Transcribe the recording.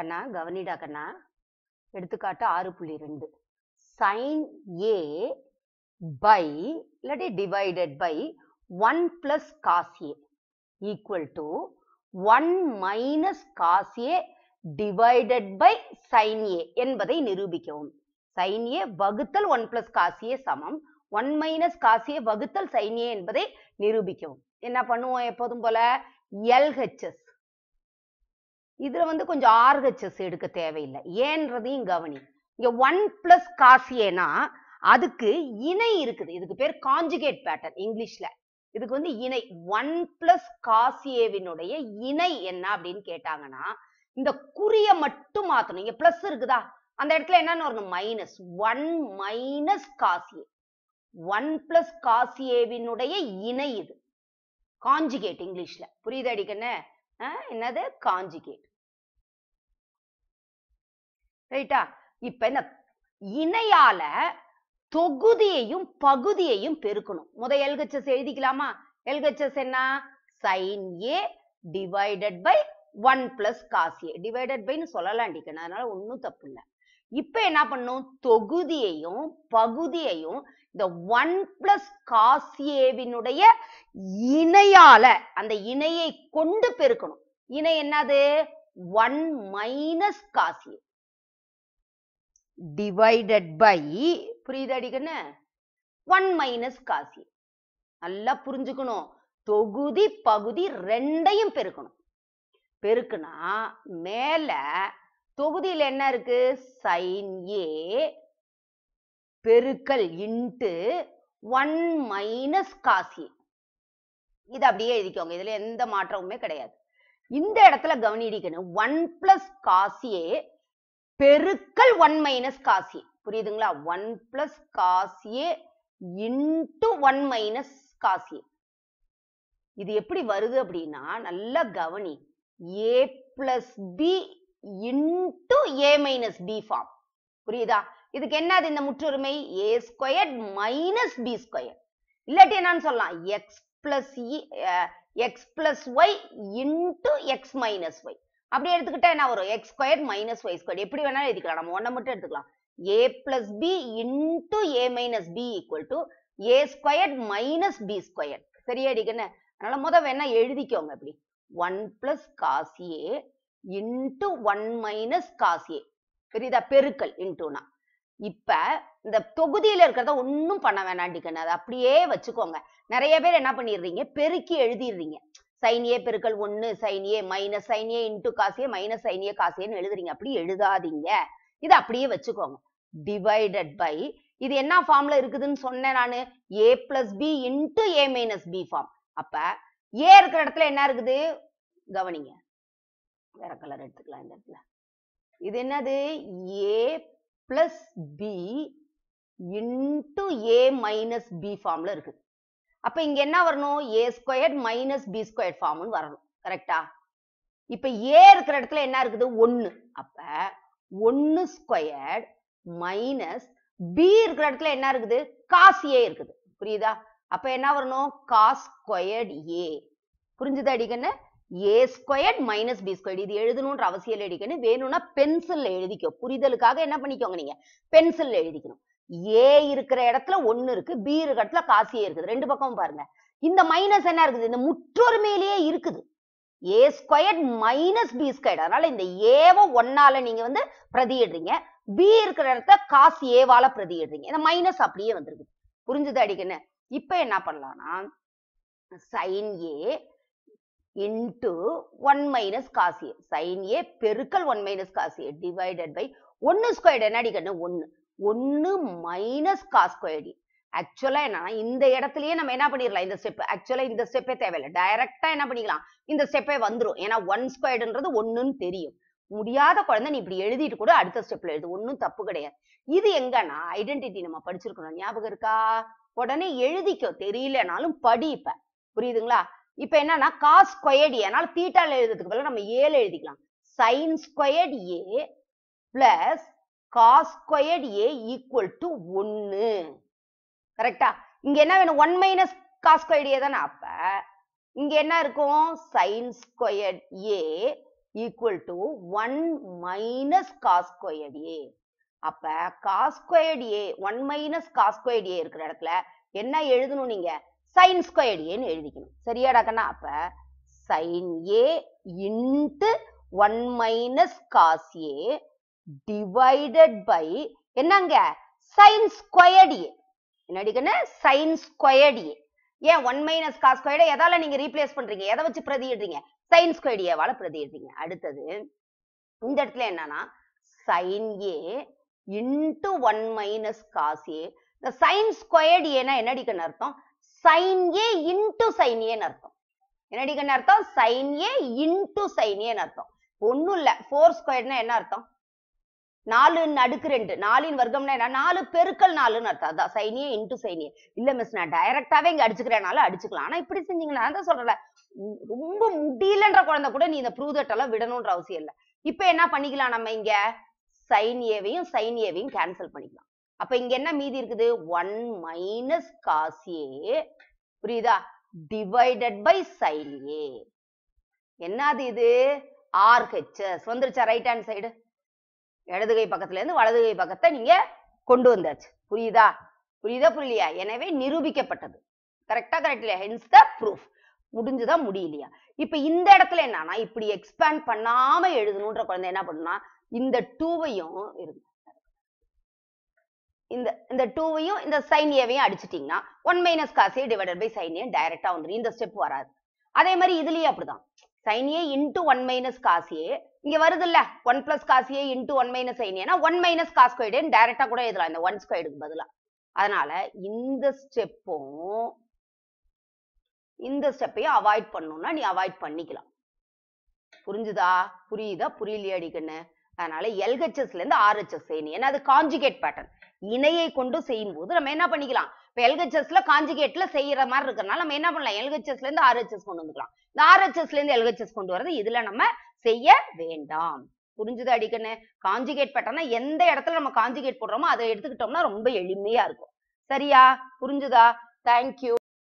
கண்ணா கவனிடா கண்ணா எடுத்துக்காட்டு ஆறு புள்ளி ரெண்டு சைன் ஏ பை இல்லாட்டி divided by one plus cos A equal to one minus cos A divided by sine A என்பதை நிரூபிக்கவும் சைன் ஏ வகுத்தல் ஒன் பிளஸ் காஸ் ஏ சமம் ஒன் மைனஸ் காஸ் ஏ வகுத்தல் சைன் ஏ என்பதை நிரூபிக்கவும் என்ன பண்ணுவோம் எப்போதும் போல எல்ஹெச்எஸ் இதில் வந்து கொஞ்சம் ஆர்ஹெச்எஸ் எடுக்க தேவையில்லை ஏன்றதையும் கவனி இங்கே ஒன் ப்ளஸ் காசியேனா அதுக்கு இணை இருக்குது இதுக்கு பேர் காஞ்சுகேட் பேட்டர்ன் இங்கிலீஷ்ல இதுக்கு வந்து இணை ஒன் பிளஸ் காசியேவினுடைய இணை என்ன அப்படின்னு கேட்டாங்கன்னா இந்த குறிய மட்டும் மாத்தணும் இங்க பிளஸ் இருக்குதா அந்த இடத்துல என்னன்னு வரணும் minus one minus cos A one plus காசியேவினுடைய இணை இது காஞ்சுகேட் இங்கிலீஷ்ல புரியுது அடிக்கண்ணே என்னது காஞ்சுகேட் ரைட்டா இப்ப என்ன இணையால தொகுதியையும் பகுதியையும் பெருக்கணும் முத எல்ஹெச்எஸ் எழுதிக்கலாமா எல்ஹெச்எஸ் என்ன sine A divided by one plus cos A divided பைன்னு சொல்லலாம் டிக்கணும் அதனால ஒன்றும் தப்பு இல்லை இப்ப என்ன பண்ணும் தொகுதியையும் பகுதியையும் இந்த ஒன் பிளஸ் காசியேவினுடைய இணையால அந்த இணையை கொண்டு பெருக்கணும் இணை என்னது one minus cos A divided by புரியுது அடிக்கண்ண ஒன் மைனஸ் காசி நல்லா புரிஞ்சுக்கணும் தொகுதி பகுதி ரெண்டையும் பெருக்கணும் பெருக்குனா மேல தொகுதியில் என்ன இருக்கு சைன் ஏ பெருக்கல் இன்ட்டு ஒன் மைனஸ் காசி இது அப்படியே எழுதிக்கோங்க இதுல எந்த மாற்றமுமே கிடையாது இந்த இடத்துல கவனிக்கணும் ஒன் பிளஸ் காசியே பெருக்கல் ஒன் மைனஸ் காசி புரியுதுங்களா one plus cos A into one minus cos இது எப்படி வருது அப்படின்னா நல்லா கவனி A plus B into A minus B form புரியுதா இதுக்கு என்னது இந்த முற்றுரிமை A square minus B square இல்லாட்டி என்னன்னு சொல்லலாம் x plus x plus y into x minus y அப்படி எடுத்துக்கிட்டா என்ன வரும் x square minus y square எப்படி வேணாலும் எடுத்துக்கலாம் நம்ம ஒன்றை மட்டும் எடுத்துக்கலாம் A plus B into A minus B equal to A square minus B square சரியா அடிக்கண்ணே அதனால முத வேணா எழுதிக்கோங்க இப்படி one plus cos A into one minus cos A பெரியதா பெருக்கல் இன்டுனா இப்ப இந்த தொகுதியில இருக்கிறத ஒன்றும் பண்ண வேணாண்டிக்கண்ணே அதை அப்படியே வச்சுக்கோங்க நிறைய பேர் என்ன பண்ணிடுறீங்க பெருக்கி எழுதிடுறீங்க சைன் ஏ பெருக்கள் ஒன்று sine A minus sine A into cos A minus sine A காசியன்னு எழுதுறீங்க அப்படி எழுதாதீங்க இது அப்படியே வச்சுக்கோங்க டிவைடட் பை இது என்ன ஃபார்ம்ல இருக்குதுன்னு சொன்னேன் நானு A plus B into A minus B form அப்ப ஏ இருக்கிற இடத்துல என்ன இருக்குது கவனிங்க வேற கலர் எடுத்துக்கலாம் இந்த இடத்துல இது என்னது A plus B into A minus B ஃபார்ம்ல இருக்குது அப்ப இங்க என்ன வரணும் A square minus B square ஃபார்ம்னு வரணும் கரெக்டா இப்ப ஏ இருக்கிற இடத்துல என்ன இருக்குது ஒன்னு அப்ப ஒன்னு ஸ்கொயர் மைனஸ் பி இருக்கிற இடத்துல என்ன இருக்குது காஸ் ஏ இருக்குது புரியுதா அப்ப என்ன வரணும் காஸ் ஸ்கொயர்ட் ஏ புரிஞ்சுதா அடிக்கன்னு A squared minus B squared இது எழுதணும்ன்ற அவசியம் இல்லை அடிக்கன்னு வேணும்னா பென்சில் எழுதிக்கோ புரிதலுக்காக என்ன பண்ணிக்கோங்க நீங்க பென்சில் எழுதிக்கணும் ஏ இருக்கிற இடத்துல ஒன்னு இருக்கு பி இருக்கிற இடத்துல காசியே இருக்குது ரெண்டு பக்கமும் பாருங்க இந்த மைனஸ் என்ன இருக்குது இந்த முற்றொருமையிலேயே இருக்குது A squared minus B squared அதனால இந்த ஏவோ ஒன்னால நீங்க வந்து பிரதியிடுறீங்க பி இருக்கிற இடத்த காசு ஏவால பிரதியிடுறீங்க இந்த மைனஸ் அப்படியே வந்துருக்கு புரிஞ்சுது அடிக்கன்னு இப்ப என்ன பண்ணலாம்னா sine A into one minus cos A sine A பெருக்கல் one minus cos divided by ஒன்னு ஸ்கொயர்ட் என்ன அடிக்கணும் ஒன்னு ஒன்று மைனஸ் காஸ்கொயடி ஆக்சுவலா என்னன்னா இந்த இடத்துலயே நம்ம என்ன பண்ணிடலாம் இந்த ஸ்டெப் ஆக்சுவலா இந்த ஸ்டெப்பே தேவையில்லை டைரக்டா என்ன பண்ணிக்கலாம் இந்த ஸ்டெப்பே வந்துடும் ஏன்னா ஒன் ஸ்கொயர்டுன்றது ஒன்னு தெரியும் முடியாத குழந்தை நீ இப்படி எழுதிட்டு கூட அடுத்த ஸ்டெப்ல எழுது ஒன்றும் தப்பு கிடையாது இது எங்கன்னா ஐடென்டிட்டி நம்ம படிச்சிருக்கணும் ஞாபகம் இருக்கா உடனே எழுதிக்கோ தெரியலனாலும் படிப்ப புரியுதுங்களா இப்ப என்னன்னா காஸ் ஸ்கொயர்டு ஏனால தீட்டால எழுதுறதுக்கு பதிலாக நம்ம ஏழு எழுதிக்கலாம் sine squared A plus cos squared A equal to ஒன்னு கரெக்டா இங்க என்ன வேணும் one minus cos squared A தானே அப்ப இங்க என்ன இருக்கும் sine squared A equal to one minus cos squared A அப்ப cos squared A one minus cos squared A இருக்கிற இடத்துல என்ன எழுதணும் நீங்க சைன் ஸ்கொயர்ட் ஏன்னு எழுதிக்கணும் சரியாடா கண்ணா அப்ப sine A into one minus cos A divided by என்னங்க சைன் ஸ்கொயர்ட் ஏ என்னடிக்கன்னு சைன் ஸ்கொயர்ட் ஏ ஏன் ஒன் மைனஸ் காஸ் ஸ்கொயர்டை எதால நீங்க ரீப்ளேஸ் பண்றீங்க எதை வச்சு பிரதியிடுறீங்க சைன் ஸ்கொயர்ட் ஏவால பிரதியிடுறீங்க அடுத்தது இந்த இடத்துல என்னன்னா sine A into one minus cos A இந்த சைன் ஸ்கொயர்ட் ஏனா என்னடிக்கன்னு அர்த்தம் சைன் ஏ இன்ட்டு சைன் ஏன்னு அர்த்தம் என்னடிக்கன்னு அர்த்தம் சைன் ஏ இன்ட்டு சைன் ஏன்னு அர்த்தம் ஒன்றும் இல்லை ஃபோர் ஸ்கொயர்ட்னா என்ன அர்த்தம் நாலு அடுக்கு ரெண்டு நாலின் வர்க்கம்னா என்ன நாலு பெருக்கல் நாலுன்னு அர்த்தம் அதான் சைனியே இன்டு சைனியே இல்ல மிஸ் நான் டைரக்டாவே இங்க அடிச்சுக்கிறேனால அடிச்சுக்கலாம் ஆனா இப்படி செஞ்சீங்கன்னா சொல்றல ரொம்ப முடியலன்ற குழந்தை கூட நீ இந்த ப்ரூதட்டெல்லாம் எல்லாம் விடணும்ன்ற அவசியம் இல்ல இப்ப என்ன பண்ணிக்கலாம் நம்ம இங்க சைன் ஏவையும் சைன் ஏவையும் கேன்சல் பண்ணிக்கலாம் அப்ப இங்க என்ன மீதி இருக்குது ஒன் மைனஸ் காசியே புரியுதா டிவைடட் பை சைனியே என்னது இது ஆர்ஹெச்எஸ் வந்துருச்சா ரைட் ஹேண்ட் சைடு இடது கை இருந்து வலது கை பக்கத்தை நீங்க கொண்டு வந்தாச்சு புரியுதா புரியுதா புரியலையா எனவே நிரூபிக்கப்பட்டது கரெக்டா கரெக்ட் இல்லையா ஹென்ஸ் த ப்ரூஃப் முடிஞ்சுதான் முடியலையா இப்ப இந்த இடத்துல என்னன்னா இப்படி எக்ஸ்பேண்ட் பண்ணாம எழுதணுன்ற குழந்தை என்ன பண்ணுன்னா இந்த டூவையும் இருக்கு இந்த இந்த டூவையும் இந்த சைன் ஏவையும் அடிச்சிட்டீங்கன்னா one minus cos A divided by sine A டைரக்டா வந்துடும் இந்த ஸ்டெப் வராது அதே மாதிரி இதுலயே அப்படிதான் sin a into 1 minus cos a இங்க வருது இல்ல 1 plus cos a into 1 minus sin a னா 1 minus cos டைரக்டா கூட எழுதலாம் இந்த ஒன் squared பதிலா அதனால இந்த ஸ்டெப்பும் இந்த ஸ்டெப்பையும் அவாய்ட் பண்ணணும்னா நீ அவாய்ட் பண்ணிக்கலாம் புரிஞ்சுதா புரியுதா புரியலையடிக்குன்னு அதனால எல்ஹெச்எஸ்ல இருந்து ஆர்ஹெச்எஸ் செய்யணும் ஏன்னா அது காஞ்சுகேட் பேட்டர்ன் இணையை கொண்டு செய்யும் போது நம்ம என்ன பண்ணிக்கலாம் இப்போ எல்ஹெச்எஸ்ல காஞ்சிகேட்ல செய்யற மாதிரி இருக்கிறனால நம்ம என்ன பண்ணலாம் எல்ஹெச்எஸ்ல இருந்து ஆர்ஹெச்எஸ் கொண்டு வந்துக்கலாம் இந்த ஆர்ஹெச்எஸ்ல இருந்து எல்ஹெச்எஸ் கொண்டு வரது இதுல நம்ம செய்ய வேண்டாம் புரிஞ்சுது அடிக்கணு காஞ்சிகேட் பட்டோம்னா எந்த இடத்துல நம்ம காஞ்சிகேட் போடுறோமோ அதை எடுத்துக்கிட்டோம்னா ரொம்ப எளிமையா இருக்கும் சரியா புரிஞ்சுதா தேங்க்யூ